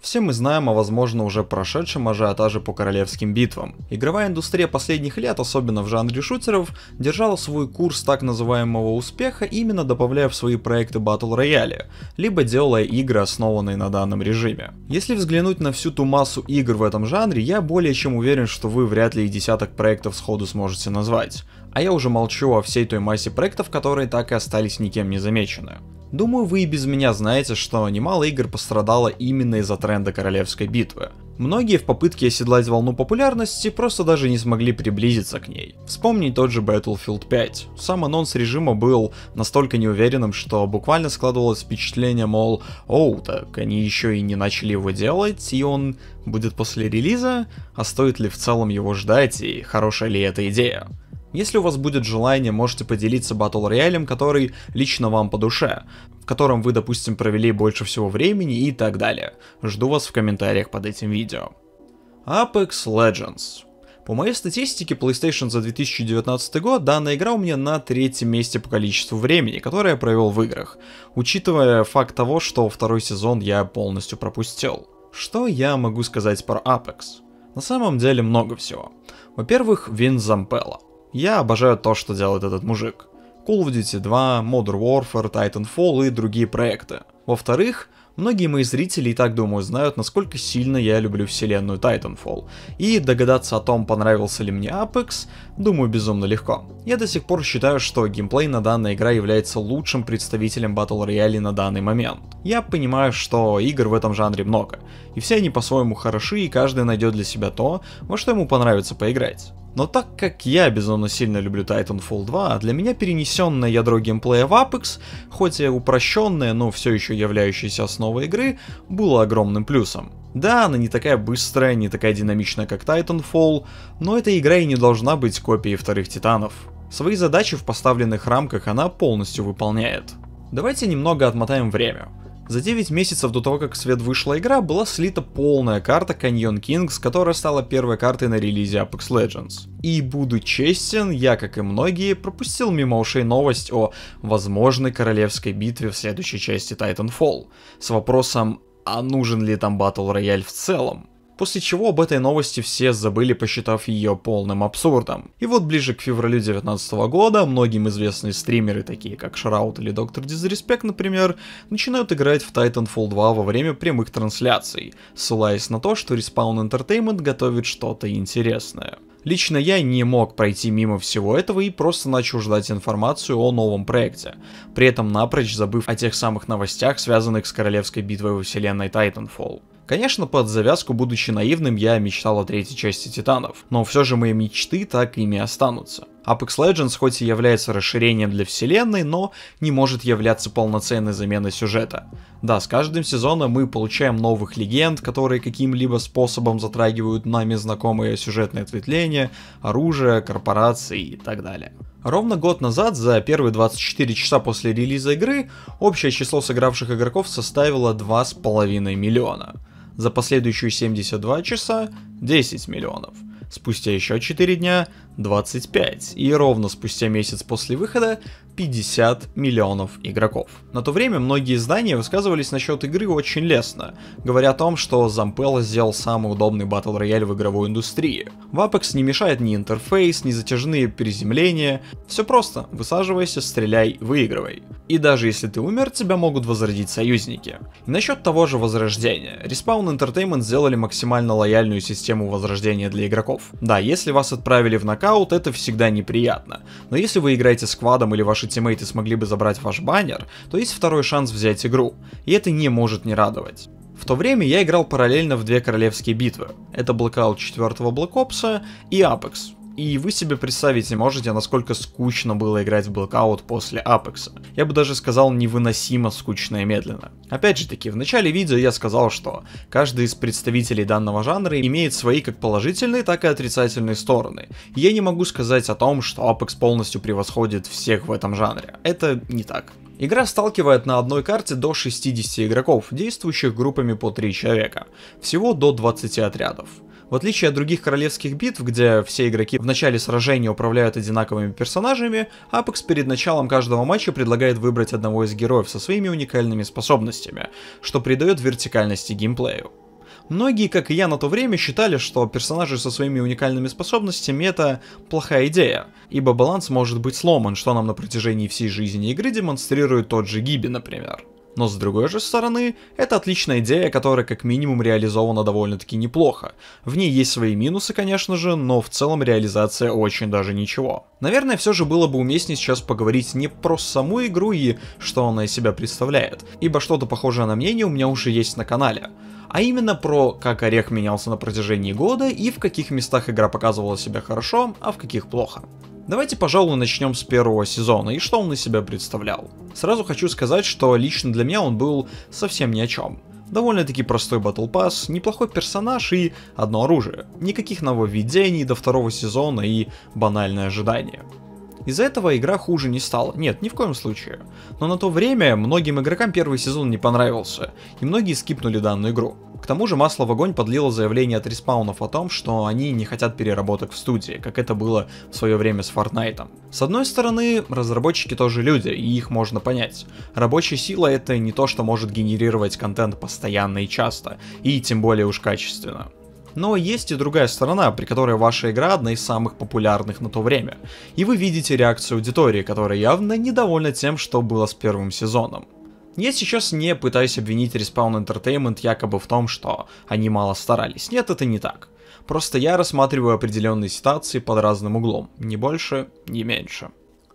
Все мы знаем о, возможно, уже прошедшем ажиотаже по королевским битвам. Игровая индустрия последних лет, особенно в жанре шутеров, держала свой курс так называемого успеха, именно добавляя в свои проекты Battle Royale, либо делая игры, основанные на данном режиме. Если взглянуть на всю ту массу игр в этом жанре, я более чем уверен, что вы вряд ли и десяток проектов сходу сможете назвать. А я уже молчу о всей той массе проектов, которые так и остались никем не замечены. Думаю, вы и без меня знаете, что немало игр пострадало именно из-за тренда королевской битвы. Многие в попытке оседлать волну популярности просто даже не смогли приблизиться к ней. Вспомнить тот же Battlefield 5. Сам анонс режима был настолько неуверенным, что буквально складывалось впечатление, мол, оу, так они еще и не начали его делать, и он будет после релиза, а стоит ли в целом его ждать и хорошая ли эта идея. Если у вас будет желание, можете поделиться батл роялем, который лично вам по душе, в котором вы, допустим, провели больше всего времени и так далее. Жду вас в комментариях под этим видео. Apex Legends. По моей статистике PlayStation за 2019 год данная игра у меня на третьем месте по количеству времени, которое я провел в играх, учитывая факт того, что второй сезон я полностью пропустил. Что я могу сказать про Apex? На самом деле много всего. Во-первых, Вин Зампелла. Я обожаю то, что делает этот мужик. Call of Duty 2, Modern Warfare, Titanfall и другие проекты. Во-вторых, многие мои зрители и так, думаю, знают, насколько сильно я люблю вселенную Titanfall. И догадаться о том, понравился ли мне Apex, думаю, безумно легко. Я до сих пор считаю, что геймплей на данной игре является лучшим представителем Battle Royale на данный момент. Я понимаю, что игр в этом жанре много, и все они по-своему хороши, и каждый найдет для себя то, во что ему понравится поиграть. Но так как я безумно сильно люблю Titanfall 2, а для меня перенесенное ядро геймплея в Apex, хоть и упрощенное, но все еще являющееся основой игры, было огромным плюсом. Да, она не такая быстрая, не такая динамичная, как Titanfall, но эта игра и не должна быть копией вторых Титанов. Свои задачи в поставленных рамках она полностью выполняет. Давайте немного отмотаем время. За 9 месяцев до того, как в свет вышла игра, была слита полная карта Canyon Kings, которая стала первой картой на релизе Apex Legends. И буду честен, я, как и многие, пропустил мимо ушей новость о возможной королевской битве в следующей части Titanfall, с вопросом, а нужен ли там Battle Royale в целом после чего об этой новости все забыли, посчитав ее полным абсурдом. И вот ближе к февралю 2019 года многим известные стримеры, такие как Шараут или Доктор Дизреспект, например, начинают играть в Titanfall 2 во время прямых трансляций, ссылаясь на то, что Respawn Entertainment готовит что-то интересное. Лично я не мог пройти мимо всего этого и просто начал ждать информацию о новом проекте, при этом напрочь забыв о тех самых новостях, связанных с королевской битвой во вселенной Titanfall. Конечно, под завязку, будучи наивным, я мечтал о третьей части Титанов, но все же мои мечты так ими останутся. Apex Legends хоть и является расширением для вселенной, но не может являться полноценной заменой сюжета. Да, с каждым сезоном мы получаем новых легенд, которые каким-либо способом затрагивают нами знакомые сюжетные ответвления, оружие, корпорации и так далее. Ровно год назад, за первые 24 часа после релиза игры, общее число сыгравших игроков составило 2,5 миллиона за последующие 72 часа 10 миллионов, спустя еще 4 дня 25 и ровно спустя месяц после выхода 50 миллионов игроков. На то время многие издания высказывались насчет игры очень лестно, говоря о том, что Zampella сделал самый удобный батл рояль в игровой индустрии. В Apex не мешает ни интерфейс, ни затяжные переземления, все просто, высаживайся, стреляй, выигрывай. И даже если ты умер, тебя могут возродить союзники. И насчет того же возрождения, Respawn Entertainment сделали максимально лояльную систему возрождения для игроков. Да, если вас отправили в нокаут, это всегда неприятно, но если вы играете с квадом или ваши тиммейты смогли бы забрать ваш баннер, то есть второй шанс взять игру, и это не может не радовать. В то время я играл параллельно в две королевские битвы. Это Blackout 4 Black Ops и Apex, и вы себе представить не можете, насколько скучно было играть в Blackout после Apex. Я бы даже сказал невыносимо скучно и медленно. Опять же таки, в начале видео я сказал, что каждый из представителей данного жанра имеет свои как положительные, так и отрицательные стороны. Я не могу сказать о том, что Apex полностью превосходит всех в этом жанре. Это не так. Игра сталкивает на одной карте до 60 игроков, действующих группами по 3 человека. Всего до 20 отрядов. В отличие от других королевских битв, где все игроки в начале сражения управляют одинаковыми персонажами, Apex перед началом каждого матча предлагает выбрать одного из героев со своими уникальными способностями, что придает вертикальности геймплею. Многие, как и я на то время, считали, что персонажи со своими уникальными способностями это плохая идея, ибо баланс может быть сломан, что нам на протяжении всей жизни игры демонстрирует тот же Гиби, например. Но с другой же стороны, это отличная идея, которая как минимум реализована довольно-таки неплохо. В ней есть свои минусы, конечно же, но в целом реализация очень даже ничего. Наверное, все же было бы уместнее сейчас поговорить не про саму игру и что она из себя представляет, ибо что-то похожее на мнение у меня уже есть на канале а именно про как орех менялся на протяжении года и в каких местах игра показывала себя хорошо, а в каких плохо. Давайте, пожалуй, начнем с первого сезона и что он из себя представлял. Сразу хочу сказать, что лично для меня он был совсем ни о чем. Довольно-таки простой батл пасс, неплохой персонаж и одно оружие. Никаких нововведений до второго сезона и банальное ожидание. Из-за этого игра хуже не стала. Нет, ни в коем случае. Но на то время многим игрокам первый сезон не понравился, и многие скипнули данную игру. К тому же масло в огонь подлило заявление от респаунов о том, что они не хотят переработок в студии, как это было в свое время с Fortnite. С одной стороны, разработчики тоже люди, и их можно понять. Рабочая сила это не то, что может генерировать контент постоянно и часто, и тем более уж качественно. Но есть и другая сторона, при которой ваша игра одна из самых популярных на то время. И вы видите реакцию аудитории, которая явно недовольна тем, что было с первым сезоном. Я сейчас не пытаюсь обвинить Respawn Entertainment якобы в том, что они мало старались. Нет, это не так. Просто я рассматриваю определенные ситуации под разным углом, не больше, не меньше.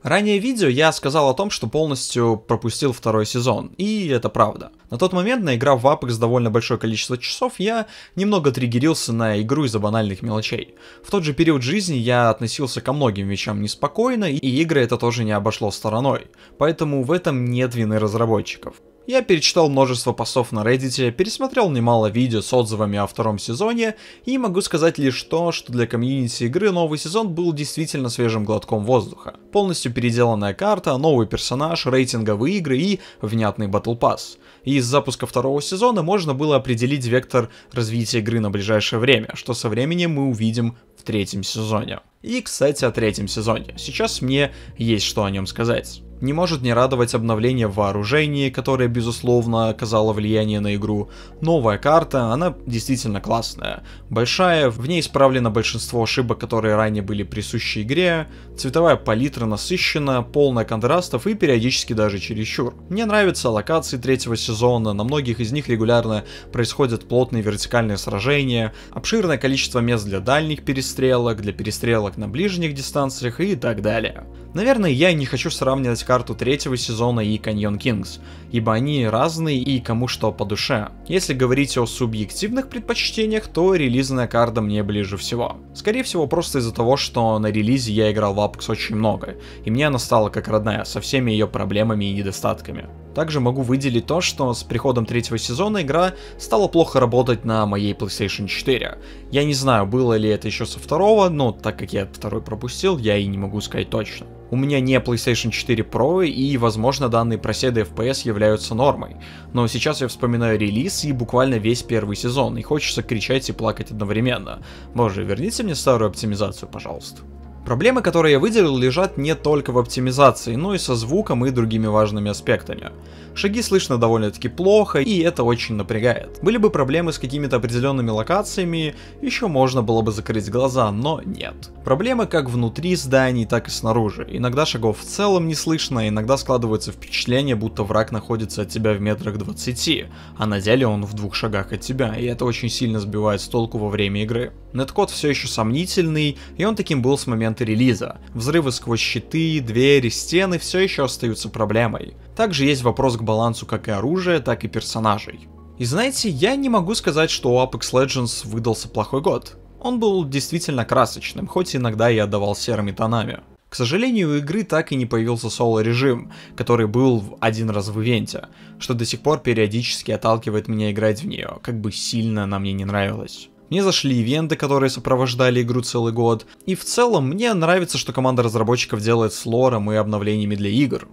Ранее видео я сказал о том, что полностью пропустил второй сезон, и это правда. На тот момент, наиграв в Apex довольно большое количество часов, я немного триггерился на игру из-за банальных мелочей. В тот же период жизни я относился ко многим вещам неспокойно, и игры это тоже не обошло стороной, поэтому в этом нет вины разработчиков. Я перечитал множество постов на Reddit, пересмотрел немало видео с отзывами о втором сезоне и могу сказать лишь то, что для комьюнити игры новый сезон был действительно свежим глотком воздуха. Полностью переделанная карта, новый персонаж, рейтинговые игры и внятный батл пасс. И из запуска второго сезона можно было определить вектор развития игры на ближайшее время, что со временем мы увидим в третьем сезоне. И, кстати, о третьем сезоне. Сейчас мне есть что о нем сказать. Не может не радовать обновление в вооружении, которое, безусловно, оказало влияние на игру. Новая карта, она действительно классная. Большая, в ней исправлено большинство ошибок, которые ранее были присущи игре. Цветовая палитра насыщена, полная контрастов и периодически даже чересчур. Мне нравятся локации третьего сезона, на многих из них регулярно происходят плотные вертикальные сражения, обширное количество мест для дальних перестрелок, для перестрелок на ближних дистанциях и так далее. Наверное, я не хочу сравнивать карту третьего сезона и Каньон Кингс, ибо они разные и кому что по душе. Если говорить о субъективных предпочтениях, то релизная карта мне ближе всего. Скорее всего, просто из-за того, что на релизе я играл в Apex очень много, и мне она стала как родная, со всеми ее проблемами и недостатками. Также могу выделить то, что с приходом третьего сезона игра стала плохо работать на моей PlayStation 4. Я не знаю, было ли это еще со второго, но так как я второй пропустил, я и не могу сказать точно. У меня не PlayStation 4 Pro, и, возможно, данные проседы FPS являются нормой. Но сейчас я вспоминаю релиз и буквально весь первый сезон, и хочется кричать и плакать одновременно. Боже, верните мне старую оптимизацию, пожалуйста. Проблемы, которые я выделил, лежат не только в оптимизации, но и со звуком и другими важными аспектами. Шаги слышно довольно-таки плохо, и это очень напрягает. Были бы проблемы с какими-то определенными локациями, еще можно было бы закрыть глаза, но нет. Проблемы как внутри зданий, так и снаружи. Иногда шагов в целом не слышно, иногда складывается впечатление, будто враг находится от тебя в метрах 20, а на деле он в двух шагах от тебя, и это очень сильно сбивает с толку во время игры. Неткод все еще сомнительный, и он таким был с момента моменты релиза. Взрывы сквозь щиты, двери, стены все еще остаются проблемой. Также есть вопрос к балансу как и оружия, так и персонажей. И знаете, я не могу сказать, что у Apex Legends выдался плохой год. Он был действительно красочным, хоть иногда и отдавал серыми тонами. К сожалению, у игры так и не появился соло-режим, который был один раз в ивенте, что до сих пор периодически отталкивает меня играть в нее, как бы сильно она мне не нравилась. Мне зашли ивенты, которые сопровождали игру целый год. И в целом мне нравится, что команда разработчиков делает с лором и обновлениями для игр.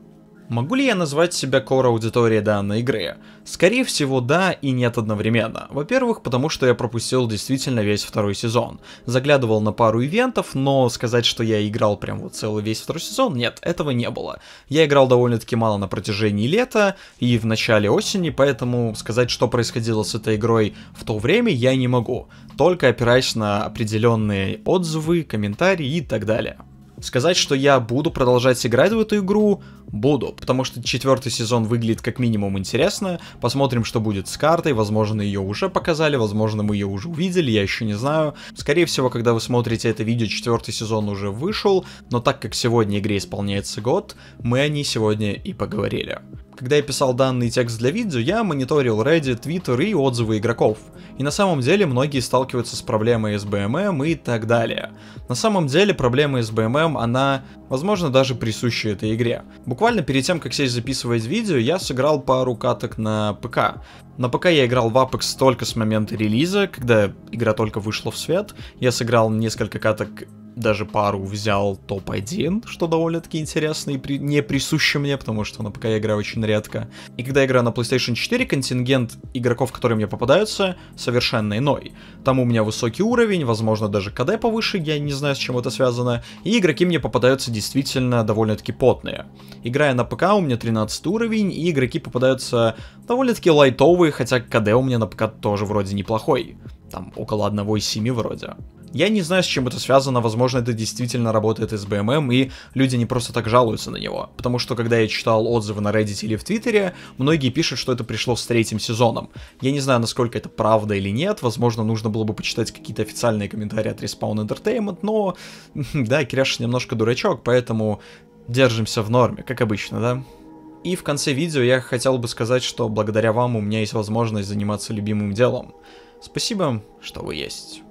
Могу ли я назвать себя кор-аудиторией данной игры? Скорее всего, да и нет одновременно. Во-первых, потому что я пропустил действительно весь второй сезон. Заглядывал на пару ивентов, но сказать, что я играл прям вот целый весь второй сезон, нет, этого не было. Я играл довольно-таки мало на протяжении лета и в начале осени, поэтому сказать, что происходило с этой игрой в то время, я не могу. Только опираясь на определенные отзывы, комментарии и так далее. Сказать, что я буду продолжать играть в эту игру, буду, потому что четвертый сезон выглядит как минимум интересно. Посмотрим, что будет с картой, возможно, ее уже показали, возможно, мы ее уже увидели, я еще не знаю. Скорее всего, когда вы смотрите это видео, четвертый сезон уже вышел, но так как сегодня игре исполняется год, мы о ней сегодня и поговорили. Когда я писал данный текст для видео, я мониторил Reddit, Twitter и отзывы игроков. И на самом деле многие сталкиваются с проблемой с БММ и так далее. На самом деле проблемы с БММ чем она, возможно, даже присуща этой игре. Буквально перед тем, как сесть записывать видео, я сыграл пару каток на ПК. На ПК я играл в Apex только с момента релиза, когда игра только вышла в свет. Я сыграл несколько каток даже пару взял топ-1, что довольно-таки интересно и при... не присуще мне, потому что на ну, ПК я играю очень редко. И когда я играю на PlayStation 4, контингент игроков, которые мне попадаются, совершенно иной. Там у меня высокий уровень, возможно, даже КД повыше, я не знаю, с чем это связано, и игроки мне попадаются действительно довольно-таки потные. Играя на ПК, у меня 13 уровень, и игроки попадаются довольно-таки лайтовые, хотя КД у меня на ПК тоже вроде неплохой. Там около 1,7 вроде. Я не знаю, с чем это связано, возможно, это действительно работает из БММ, и люди не просто так жалуются на него. Потому что, когда я читал отзывы на Reddit или в Твиттере, многие пишут, что это пришло с третьим сезоном. Я не знаю, насколько это правда или нет, возможно, нужно было бы почитать какие-то официальные комментарии от Respawn Entertainment, но, да, Киряш немножко дурачок, поэтому держимся в норме, как обычно, да? И в конце видео я хотел бы сказать, что благодаря вам у меня есть возможность заниматься любимым делом. Спасибо, что вы есть.